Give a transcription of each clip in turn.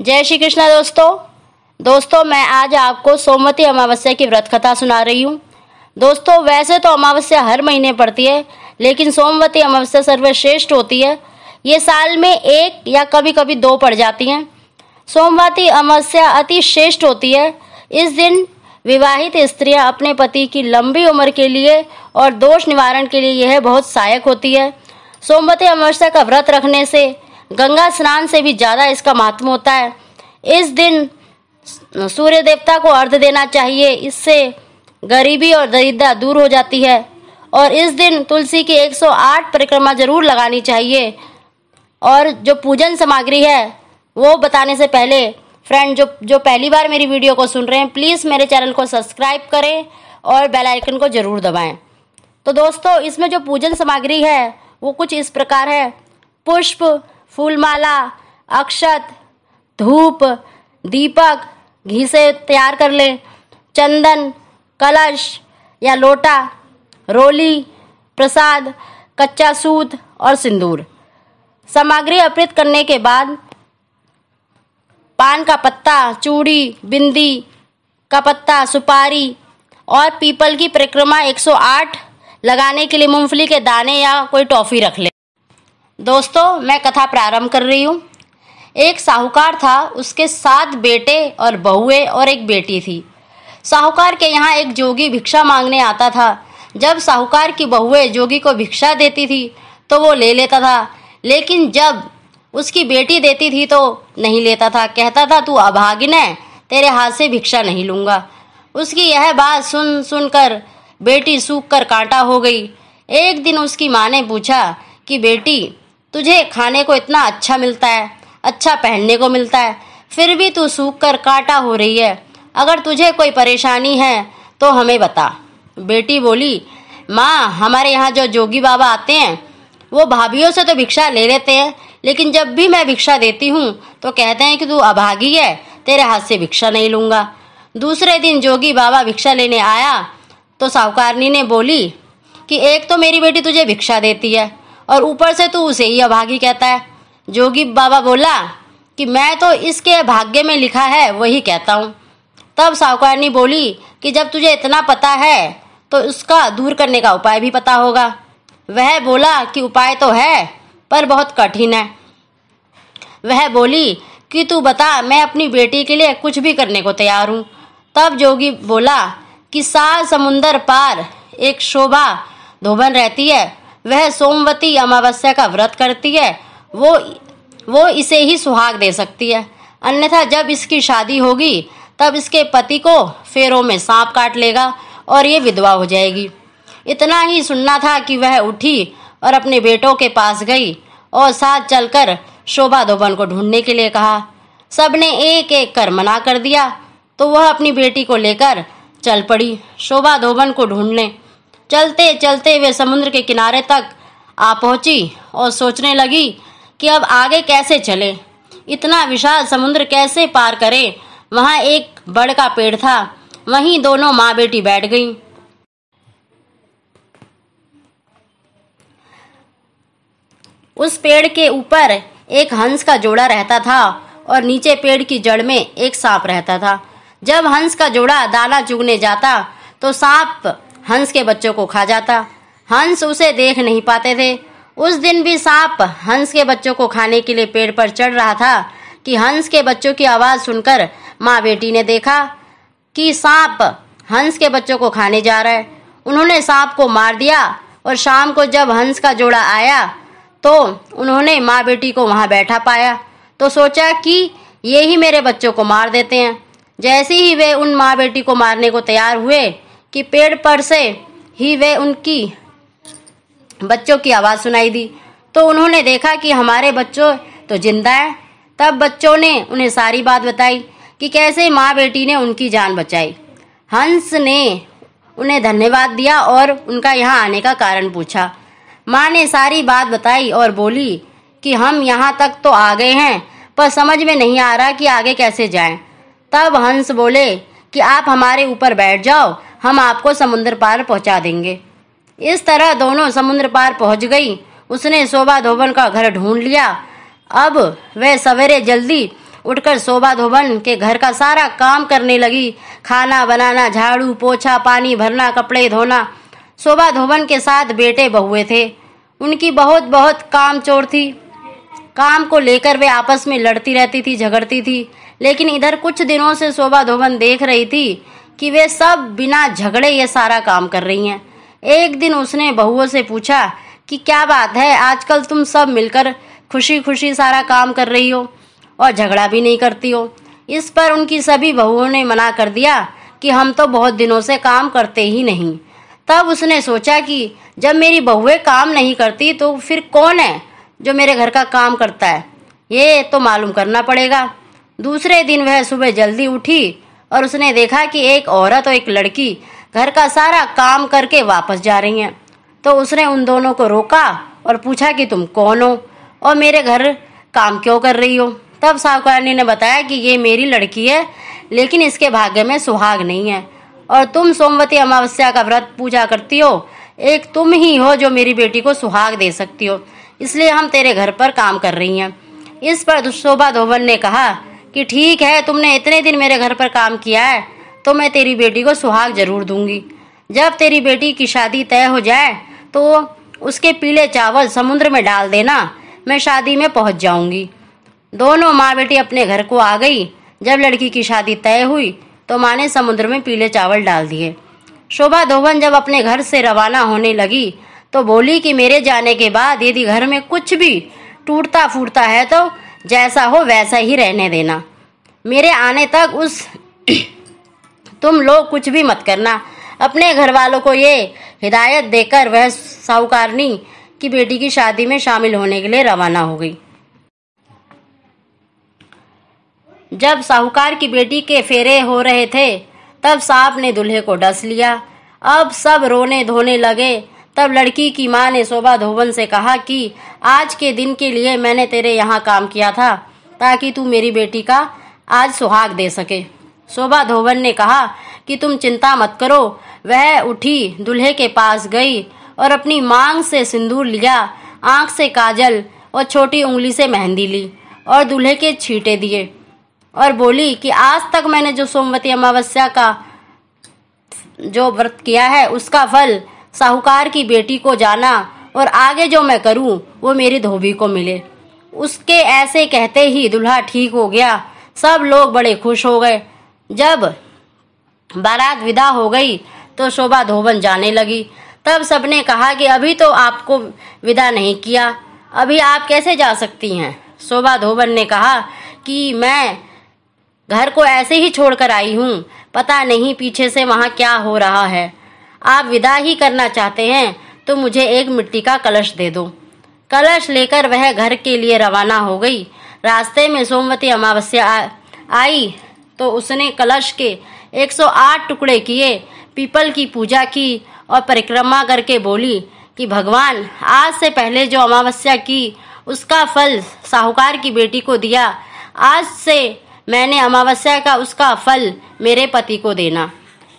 जय श्री कृष्णा दोस्तों दोस्तों मैं आज आपको सोमवती अमावस्या की व्रत कथा सुना रही हूँ दोस्तों वैसे तो अमावस्या हर महीने पड़ती है लेकिन सोमवती अमावस्या सर्वश्रेष्ठ होती है ये साल में एक या कभी कभी दो पड़ जाती हैं सोमवती अमावस्या अति श्रेष्ठ होती है इस दिन विवाहित स्त्रियां अपने पति की लंबी उम्र के लिए और दोष निवारण के लिए यह बहुत सहायक होती है सोमवती अमावस्या का व्रत रखने से गंगा स्नान से भी ज़्यादा इसका महत्व होता है इस दिन सूर्य देवता को अर्ध देना चाहिए इससे गरीबी और दरिद्रता दूर हो जाती है और इस दिन तुलसी की 108 परिक्रमा जरूर लगानी चाहिए और जो पूजन सामग्री है वो बताने से पहले फ्रेंड जो जो पहली बार मेरी वीडियो को सुन रहे हैं प्लीज़ मेरे चैनल को सब्सक्राइब करें और बेल आइकन को ज़रूर दबाएं तो दोस्तों इसमें जो पूजन सामग्री है वो कुछ इस प्रकार है पुष्प फूलमाला अक्षत धूप दीपक घी से तैयार कर लें चंदन कलश या लोटा रोली प्रसाद कच्चा सूत और सिंदूर सामग्री अर्पित करने के बाद पान का पत्ता चूड़ी बिंदी का पत्ता सुपारी और पीपल की परिक्रमा 108 लगाने के लिए मूंगफली के दाने या कोई टॉफ़ी रख लें दोस्तों मैं कथा प्रारंभ कर रही हूँ एक साहूकार था उसके सात बेटे और बहुए और एक बेटी थी साहूकार के यहाँ एक जोगी भिक्षा मांगने आता था जब साहूकार की बहुए जोगी को भिक्षा देती थी तो वो ले लेता था लेकिन जब उसकी बेटी देती थी तो नहीं लेता था कहता था तू अभागिन है तेरे हाथ से भिक्षा नहीं लूँगा उसकी यह बात सुन सुनकर बेटी सूख कर कांटा हो गई एक दिन उसकी माँ ने पूछा कि बेटी तुझे खाने को इतना अच्छा मिलता है अच्छा पहनने को मिलता है फिर भी तू सूख कर काटा हो रही है अगर तुझे कोई परेशानी है तो हमें बता बेटी बोली माँ हमारे यहाँ जो जोगी बाबा आते हैं वो भाभीियों से तो भिक्षा ले लेते हैं लेकिन जब भी मैं भिक्षा देती हूँ तो कहते हैं कि तू अभागी है तेरे हाथ से भिक्षा नहीं लूँगा दूसरे दिन जोगी बाबा भिक्षा लेने आया तो साहूकारनी ने बोली कि एक तो मेरी बेटी तुझे भिक्षा देती है और ऊपर से तू तो उसे ही अभागी कहता है जोगी बाबा बोला कि मैं तो इसके भाग्य में लिखा है वही कहता हूँ तब साहूकारनी बोली कि जब तुझे इतना पता है तो उसका दूर करने का उपाय भी पता होगा वह बोला कि उपाय तो है पर बहुत कठिन है वह बोली कि तू बता मैं अपनी बेटी के लिए कुछ भी करने को तैयार हूँ तब जोगी बोला कि साल समुंदर पार एक शोभा धोबन रहती है वह सोमवती अमावस्या का व्रत करती है वो वो इसे ही सुहाग दे सकती है अन्यथा जब इसकी शादी होगी तब इसके पति को फेरों में सांप काट लेगा और ये विधवा हो जाएगी इतना ही सुनना था कि वह उठी और अपने बेटों के पास गई और साथ चलकर शोभा धोबन को ढूंढने के लिए कहा सब ने एक एक कर मना कर दिया तो वह अपनी बेटी को लेकर चल पड़ी शोभा धोबन को ढूंढने चलते चलते वे समुद्र के किनारे तक आ पहुंची और सोचने लगी कि अब आगे कैसे चले इतना विशाल समुद्र कैसे पार करे वहाँ एक बड़ का पेड़ था वहीं दोनों माँ बेटी बैठ गईं उस पेड़ के ऊपर एक हंस का जोड़ा रहता था और नीचे पेड़ की जड़ में एक सांप रहता था जब हंस का जोड़ा दाना चुगने जाता तो सांप हंस के बच्चों को खा जाता हंस उसे देख नहीं पाते थे उस दिन भी सांप हंस के बच्चों को खाने के लिए पेड़ पर चढ़ रहा था कि हंस के बच्चों की आवाज़ सुनकर माँ बेटी ने देखा कि सांप हंस के बच्चों को खाने जा रहा है उन्होंने सांप को मार दिया और शाम को जब हंस का जोड़ा आया तो उन्होंने माँ बेटी को वहाँ बैठा पाया तो सोचा कि ये ही मेरे बच्चों को मार देते हैं जैसे ही वे उन माँ बेटी को मारने को तैयार हुए कि पेड़ पर से ही वे उनकी बच्चों की आवाज़ सुनाई दी तो उन्होंने देखा कि हमारे बच्चों तो जिंदा है तब बच्चों ने उन्हें सारी बात बताई कि कैसे माँ बेटी ने उनकी जान बचाई हंस ने उन्हें धन्यवाद दिया और उनका यहाँ आने का कारण पूछा माँ ने सारी बात बताई और बोली कि हम यहाँ तक तो आ गए हैं पर समझ में नहीं आ रहा कि आगे कैसे जाएं। तब हंस बोले कि आप हमारे ऊपर बैठ जाओ हम आपको समुद्र पार पहुंचा देंगे इस तरह दोनों समुद्र पार पहुंच गई उसने शोभा धोबन का घर ढूंढ लिया अब वह सवेरे जल्दी उठकर शोभा धोबन के घर का सारा काम करने लगी खाना बनाना झाड़ू पोछा पानी भरना कपड़े धोना शोभा धोबन के साथ बेटे बहुए थे उनकी बहुत बहुत काम चोर थी काम को लेकर वे आपस में लड़ती रहती थी झगड़ती थी लेकिन इधर कुछ दिनों से शोभा धोबन देख रही थी कि वे सब बिना झगड़े ये सारा काम कर रही हैं एक दिन उसने बहुओं से पूछा कि क्या बात है आजकल तुम सब मिलकर खुशी खुशी सारा काम कर रही हो और झगड़ा भी नहीं करती हो इस पर उनकी सभी बहुओं ने मना कर दिया कि हम तो बहुत दिनों से काम करते ही नहीं तब उसने सोचा कि जब मेरी बहुएं काम नहीं करती तो फिर कौन है जो मेरे घर का काम करता है ये तो मालूम करना पड़ेगा दूसरे दिन वह सुबह जल्दी उठी और उसने देखा कि एक औरत और एक लड़की घर का सारा काम करके वापस जा रही हैं तो उसने उन दोनों को रोका और पूछा कि तुम कौन हो और मेरे घर काम क्यों कर रही हो तब साहूकारिनी ने बताया कि ये मेरी लड़की है लेकिन इसके भाग्य में सुहाग नहीं है और तुम सोमवती अमावस्या का व्रत पूजा करती हो एक तुम ही हो जो मेरी बेटी को सुहाग दे सकती हो इसलिए हम तेरे घर पर काम कर रही हैं इस पर शोभा धोवन ने कहा कि ठीक है तुमने इतने दिन मेरे घर पर काम किया है तो मैं तेरी बेटी को सुहाग जरूर दूंगी जब तेरी बेटी की शादी तय हो जाए तो उसके पीले चावल समुद्र में डाल देना मैं शादी में पहुंच जाऊंगी दोनों माँ बेटी अपने घर को आ गई जब लड़की की शादी तय हुई तो माँ ने समुद्र में पीले चावल डाल दिए शोभा धोवन जब अपने घर से रवाना होने लगी तो बोली कि मेरे जाने के बाद यदि घर में कुछ भी टूटता फूटता है तो जैसा हो वैसा ही रहने देना मेरे आने तक उस तुम लोग कुछ भी मत करना अपने घर वालों को ये हिदायत देकर वह साहूकारनी की बेटी की शादी में शामिल होने के लिए रवाना हो गई जब साहूकार की बेटी के फेरे हो रहे थे तब सांप ने दूल्हे को डस लिया अब सब रोने धोने लगे तब लड़की की माँ ने शोभा धोवन से कहा कि आज के दिन के लिए मैंने तेरे यहाँ काम किया था ताकि तू मेरी बेटी का आज सुहाग दे सके शोभा धोवन ने कहा कि तुम चिंता मत करो वह उठी दूल्हे के पास गई और अपनी मांग से सिंदूर लिया आंख से काजल और छोटी उंगली से मेहंदी ली और दूल्हे के छींटे दिए और बोली कि आज तक मैंने जो सोमवती अमावस्या का जो व्रत किया है उसका फल साहूकार की बेटी को जाना और आगे जो मैं करूं वो मेरी धोबी को मिले उसके ऐसे कहते ही दूल्हा ठीक हो गया सब लोग बड़े खुश हो गए जब बारात विदा हो गई तो शोभा धोबन जाने लगी तब सबने कहा कि अभी तो आपको विदा नहीं किया अभी आप कैसे जा सकती हैं शोभा धोबन ने कहा कि मैं घर को ऐसे ही छोड़कर आई हूँ पता नहीं पीछे से वहाँ क्या हो रहा है आप विदा ही करना चाहते हैं तो मुझे एक मिट्टी का कलश दे दो कलश लेकर वह घर के लिए रवाना हो गई रास्ते में सोमवती अमावस्या आई तो उसने कलश के 108 टुकड़े किए पीपल की पूजा की और परिक्रमा करके बोली कि भगवान आज से पहले जो अमावस्या की उसका फल साहूकार की बेटी को दिया आज से मैंने अमावस्या का उसका फल मेरे पति को देना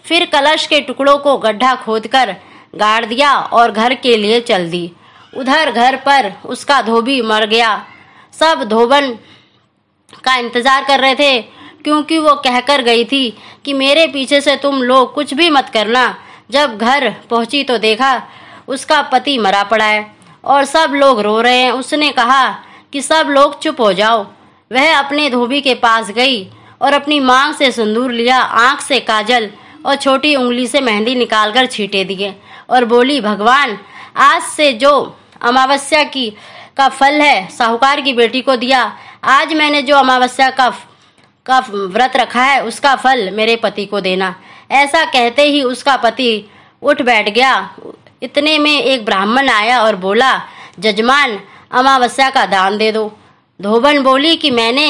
फिर कलश के टुकड़ों को गड्ढा खोदकर गाड़ दिया और घर के लिए चल दी उधर घर पर उसका धोबी मर गया सब धोबन का इंतज़ार कर रहे थे क्योंकि वो कहकर गई थी कि मेरे पीछे से तुम लोग कुछ भी मत करना जब घर पहुंची तो देखा उसका पति मरा पड़ा है और सब लोग रो रहे हैं उसने कहा कि सब लोग चुप हो जाओ वह अपने धोबी के पास गई और अपनी मांग से सिंदूर लिया आँख से काजल और छोटी उंगली से मेहंदी निकालकर छींटे दिए और बोली भगवान आज से जो अमावस्या की का फल है साहूकार की बेटी को दिया आज मैंने जो अमावस्या का का व्रत रखा है उसका फल मेरे पति को देना ऐसा कहते ही उसका पति उठ बैठ गया इतने में एक ब्राह्मण आया और बोला जजमान अमावस्या का दान दे दो धोबन बोली कि मैंने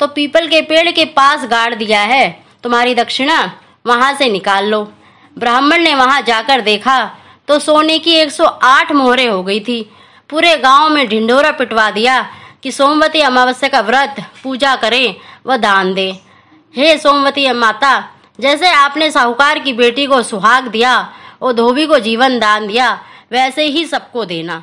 तो पीपल के पेड़ के पास गाड़ दिया है तुम्हारी दक्षिणा वहाँ से निकाल लो ब्राह्मण ने वहाँ जाकर देखा तो सोने की 108 मोहरे हो गई थी पूरे गांव में ढिंडोरा पिटवा दिया कि सोमवती अमावस्या का व्रत पूजा करें व दान दे हे सोमवती माता जैसे आपने साहूकार की बेटी को सुहाग दिया और धोबी को जीवन दान दिया वैसे ही सबको देना